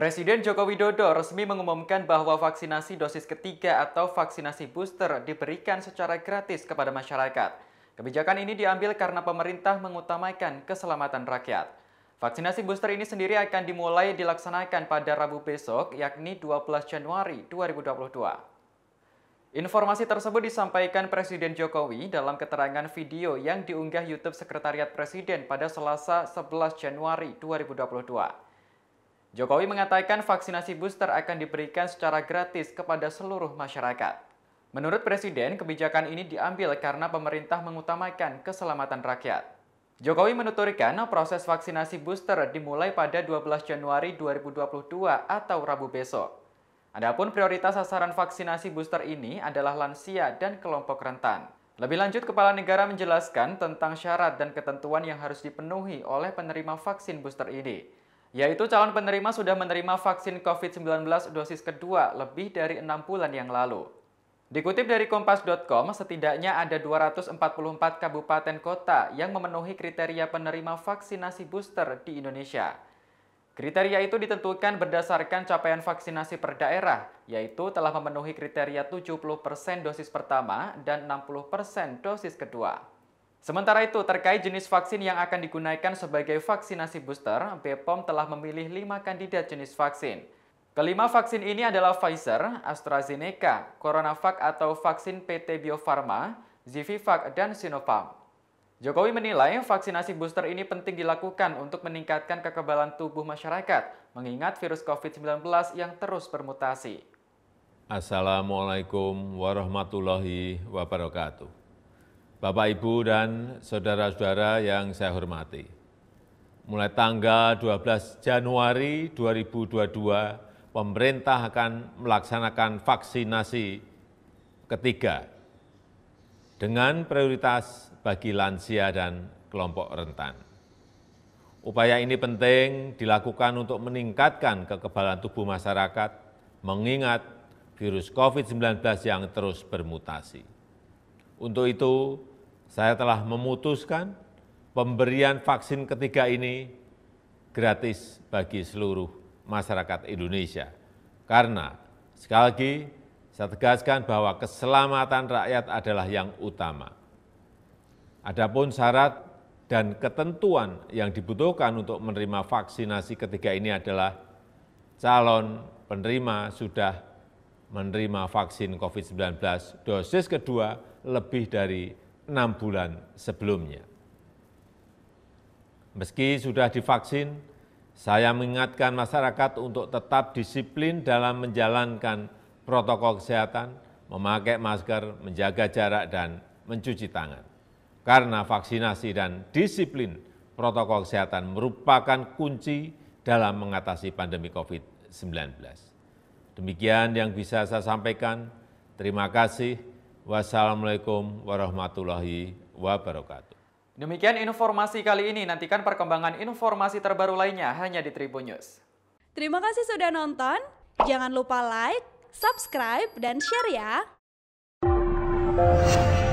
Presiden Joko Widodo resmi mengumumkan bahwa vaksinasi dosis ketiga atau vaksinasi booster diberikan secara gratis kepada masyarakat. Kebijakan ini diambil karena pemerintah mengutamakan keselamatan rakyat. Vaksinasi booster ini sendiri akan dimulai dilaksanakan pada Rabu besok, yakni 12 Januari 2022. Informasi tersebut disampaikan Presiden Jokowi dalam keterangan video yang diunggah YouTube Sekretariat Presiden pada Selasa 11 Januari 2022. Jokowi mengatakan vaksinasi booster akan diberikan secara gratis kepada seluruh masyarakat. Menurut Presiden, kebijakan ini diambil karena pemerintah mengutamakan keselamatan rakyat. Jokowi menuturkan proses vaksinasi booster dimulai pada 12 Januari 2022 atau Rabu besok. Adapun prioritas sasaran vaksinasi booster ini adalah lansia dan kelompok rentan. Lebih lanjut, Kepala Negara menjelaskan tentang syarat dan ketentuan yang harus dipenuhi oleh penerima vaksin booster ini yaitu calon penerima sudah menerima vaksin COVID-19 dosis kedua lebih dari enam bulan yang lalu. Dikutip dari kompas.com, setidaknya ada 244 kabupaten kota yang memenuhi kriteria penerima vaksinasi booster di Indonesia. Kriteria itu ditentukan berdasarkan capaian vaksinasi per daerah, yaitu telah memenuhi kriteria 70% dosis pertama dan 60% dosis kedua. Sementara itu, terkait jenis vaksin yang akan digunakan sebagai vaksinasi booster, BPOM telah memilih lima kandidat jenis vaksin. Kelima vaksin ini adalah Pfizer, AstraZeneca, CoronaVac atau vaksin PT Bio Farma, Zivivac, dan Sinopharm. Jokowi menilai vaksinasi booster ini penting dilakukan untuk meningkatkan kekebalan tubuh masyarakat, mengingat virus COVID-19 yang terus bermutasi. Assalamualaikum warahmatullahi wabarakatuh. Bapak, Ibu, dan saudara-saudara yang saya hormati. Mulai tanggal 12 Januari 2022, pemerintah akan melaksanakan vaksinasi ketiga dengan prioritas bagi lansia dan kelompok rentan. Upaya ini penting dilakukan untuk meningkatkan kekebalan tubuh masyarakat, mengingat virus COVID-19 yang terus bermutasi. Untuk itu, saya telah memutuskan pemberian vaksin ketiga ini gratis bagi seluruh masyarakat Indonesia. Karena, sekali lagi, saya tegaskan bahwa keselamatan rakyat adalah yang utama. Adapun syarat dan ketentuan yang dibutuhkan untuk menerima vaksinasi ketiga ini adalah calon penerima sudah menerima vaksin COVID-19 dosis kedua lebih dari enam bulan sebelumnya. Meski sudah divaksin, saya mengingatkan masyarakat untuk tetap disiplin dalam menjalankan protokol kesehatan, memakai masker, menjaga jarak, dan mencuci tangan. Karena vaksinasi dan disiplin protokol kesehatan merupakan kunci dalam mengatasi pandemi COVID-19. Demikian yang bisa saya sampaikan. Terima kasih. Wassalamualaikum warahmatullahi wabarakatuh. Demikian informasi kali ini. Nantikan perkembangan informasi terbaru lainnya hanya di Tribun News. Terima kasih sudah nonton. Jangan lupa like, subscribe, dan share ya.